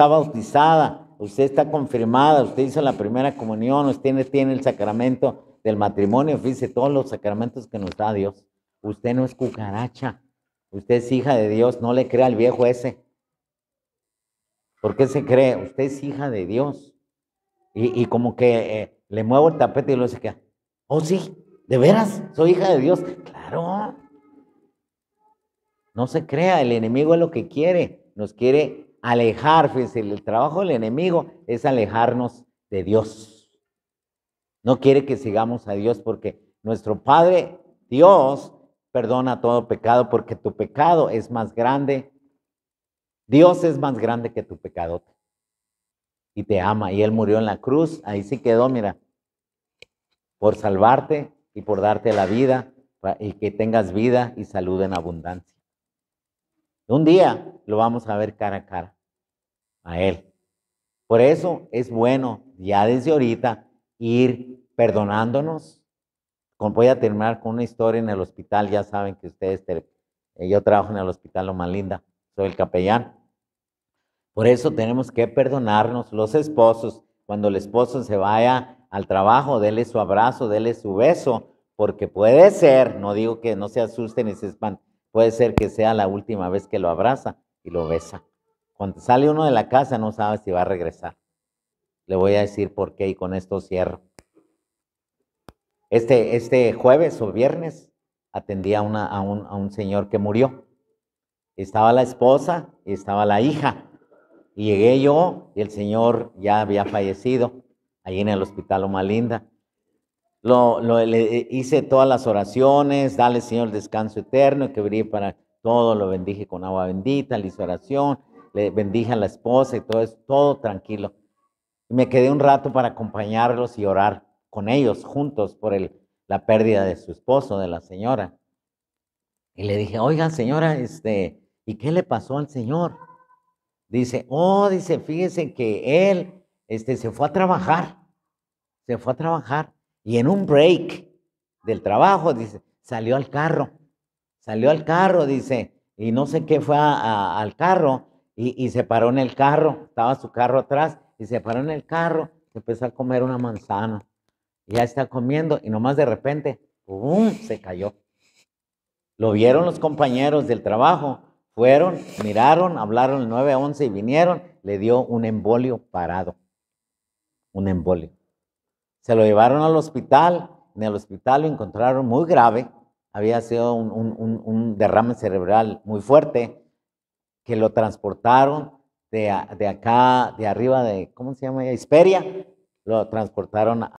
está bautizada, usted está confirmada, usted hizo la primera comunión, usted tiene el sacramento del matrimonio, dice todos los sacramentos que nos da Dios. Usted no es cucaracha, usted es hija de Dios, no le crea al viejo ese. ¿Por qué se cree? Usted es hija de Dios. Y, como que eh, le muevo el tapete y luego se queda. Oh, sí, de veras, soy hija de Dios. Claro. No se crea, el enemigo es lo que quiere. Nos quiere alejar, el trabajo del enemigo es alejarnos de Dios. No quiere que sigamos a Dios porque nuestro Padre, Dios, perdona todo pecado porque tu pecado es más grande. Dios es más grande que tu pecado y te ama. Y Él murió en la cruz, ahí sí quedó, mira, por salvarte y por darte la vida y que tengas vida y salud en abundancia. Un día lo vamos a ver cara a cara a Él. Por eso es bueno ya desde ahorita ir perdonándonos. Voy a terminar con una historia en el hospital. Ya saben que ustedes, eh, yo trabajo en el hospital Loma Linda, soy el capellán. Por eso tenemos que perdonarnos los esposos. Cuando el esposo se vaya al trabajo, dele su abrazo, dele su beso, porque puede ser, no digo que no se asusten y se espanten, puede ser que sea la última vez que lo abraza y lo besa. Cuando sale uno de la casa no sabe si va a regresar. Le voy a decir por qué y con esto cierro. Este, este jueves o viernes atendí a, una, a, un, señor que murió. Estaba la esposa y estaba la hija. Y llegué yo y el señor ya había fallecido allí en el hospital Oma Linda. Lo, eh, hice todas las oraciones, dale Señor descanso eterno, que brille para todo lo bendije con agua bendita, le hice oración, le bendije a la esposa y todo es todo tranquilo. me quedé un rato para acompañarlos y orar con ellos juntos por la pérdida de su esposo, de la señora. Y le dije, oiga señora, este, ¿y qué le pasó al señor? Dice, oh, dice, fíjese que él este, se fue a trabajar, se fue a trabajar. Y en un break del trabajo, dice, salió al carro Salió al carro, dice, y no sé qué fue al carro y, se paró en el carro, estaba su carro atrás y se paró en el carro, empezó a comer una manzana. Y ya está comiendo y nomás de repente, ¡pum!, se cayó. Lo vieron los compañeros del trabajo, fueron, miraron, hablaron el 911 y vinieron, le dio un embolio parado, un embolio. Se lo llevaron al hospital, en el hospital lo encontraron muy grave, había sido un, derrame cerebral muy fuerte, que lo transportaron de, acá, de arriba de, ¿cómo se llama? Hisperia, lo transportaron a